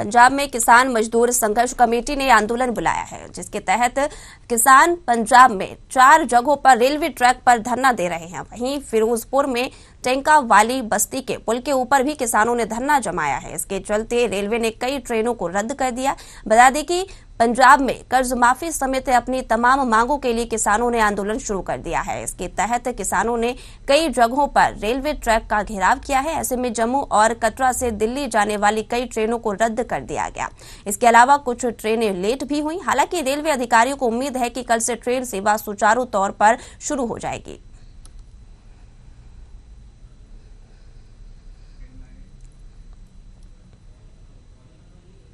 पंजाब में किसान मजदूर संघर्ष कमेटी ने आंदोलन बुलाया है जिसके तहत किसान पंजाब में चार जगहों पर रेलवे ट्रैक पर धरना दे रहे हैं वहीं फिरोजपुर में टेंका वाली बस्ती के पुल के ऊपर भी किसानों ने धरना जमाया है इसके चलते रेलवे ने कई ट्रेनों को रद्द कर दिया बता दें कि पंजाब में कर्ज माफी समेत अपनी तमाम मांगों के लिए किसानों ने आंदोलन शुरू कर दिया है इसके तहत किसानों ने कई जगहों पर रेलवे ट्रैक का घेराव किया है ऐसे में जम्मू और कटरा से दिल्ली जाने वाली कई ट्रेनों को रद्द कर दिया गया इसके अलावा कुछ ट्रेनें लेट भी हुई हालांकि रेलवे अधिकारियों को उम्मीद है कि कल से ट्रेन सेवा सुचारू तौर पर शुरू हो जाएगी